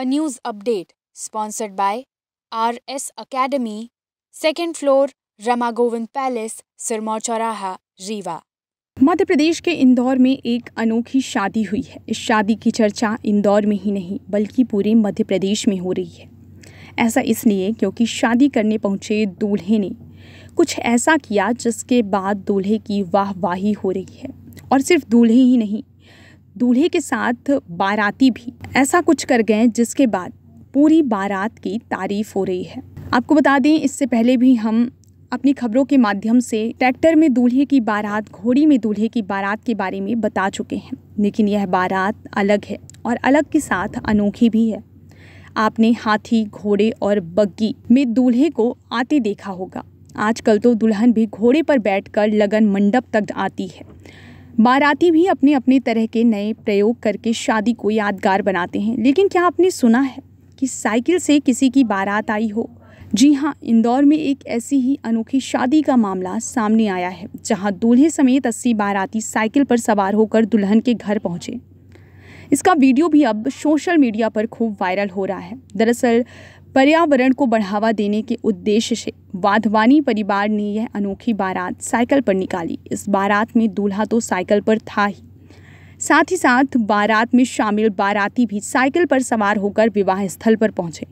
a news update sponsored by RS Academy, second floor, Ramagovind Palace, Sirmaur Chauraha, Riva. मध्य प्रदेश के इंदौर में एक अनोखी शादी हुई है इस शादी की चर्चा इंदौर में ही नहीं बल्कि पूरे मध्य प्रदेश में हो रही है ऐसा इसलिए क्योंकि शादी करने पहुंचे दूल्हे ने कुछ ऐसा किया जिसके बाद दूल्हे की वाहवाही हो रही है और सिर्फ दूल्हे ही नहीं दूल्हे के साथ बाराती भी ऐसा कुछ कर गए जिसके बाद पूरी बारात की तारीफ हो रही है आपको बता दें इससे पहले भी हम अपनी खबरों के माध्यम से ट्रैक्टर में दूल्हे की बारात घोड़ी में दूल्हे की बारात के बारे में बता चुके हैं लेकिन यह बारात अलग है और अलग के साथ अनोखी भी है आपने हाथी घोड़े और बग्गी में दूल्हे को आते देखा होगा आजकल तो दुल्हन भी घोड़े पर बैठकर लगन मंडप तक आती है बाराती भी अपने अपने तरह के नए प्रयोग करके शादी को यादगार बनाते हैं लेकिन क्या आपने सुना है कि साइकिल से किसी की बारात आई हो जी हाँ इंदौर में एक ऐसी ही अनोखी शादी का मामला सामने आया है जहाँ दूल्हे समेत अस्सी बाराती साइकिल पर सवार होकर दुल्हन के घर पहुँचे इसका वीडियो भी अब सोशल मीडिया पर खूब वायरल हो रहा है दरअसल पर्यावरण को बढ़ावा देने के उद्देश्य से वाधवानी परिवार ने यह अनोखी बारात साइकिल पर निकाली इस बारात में दूल्हा तो साइकिल पर था ही साथ ही साथ बारात में शामिल बाराती भी साइकिल पर सवार होकर विवाह स्थल पर पहुंचे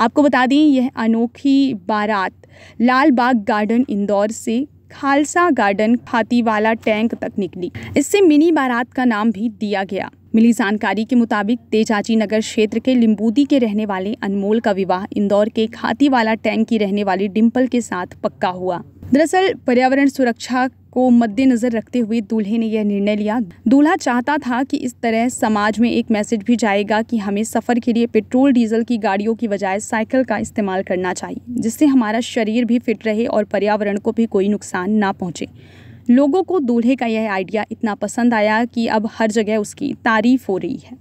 आपको बता दें यह अनोखी बारात लाल बाग गार्डन इंदौर से खालसा गार्डन खातीवाला टैंक तक निकली इससे मिनी बारात का नाम भी दिया गया मिली जानकारी के मुताबिक तेजाजी नगर क्षेत्र के लिम्बूदी के रहने वाले अनमोल का विवाह इंदौर के खातीवाला टैंक की रहने वाली डिम्पल के साथ पक्का हुआ दरअसल पर्यावरण सुरक्षा को मद्देनजर रखते हुए दूल्हे ने यह निर्णय लिया दूल्हा चाहता था कि इस तरह समाज में एक मैसेज भी जाएगा कि हमें सफर के लिए पेट्रोल डीजल की गाड़ियों की बजाय साइकिल का इस्तेमाल करना चाहिए जिससे हमारा शरीर भी फिट रहे और पर्यावरण को भी कोई नुकसान ना पहुंचे लोगों को दूल्हे का यह आइडिया इतना पसंद आया कि अब हर जगह उसकी तारीफ हो रही है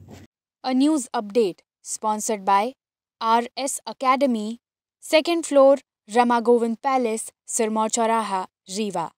a news update sponsored by R S academy second floor Rama Govind palace Sirmaur चौराहा रीवा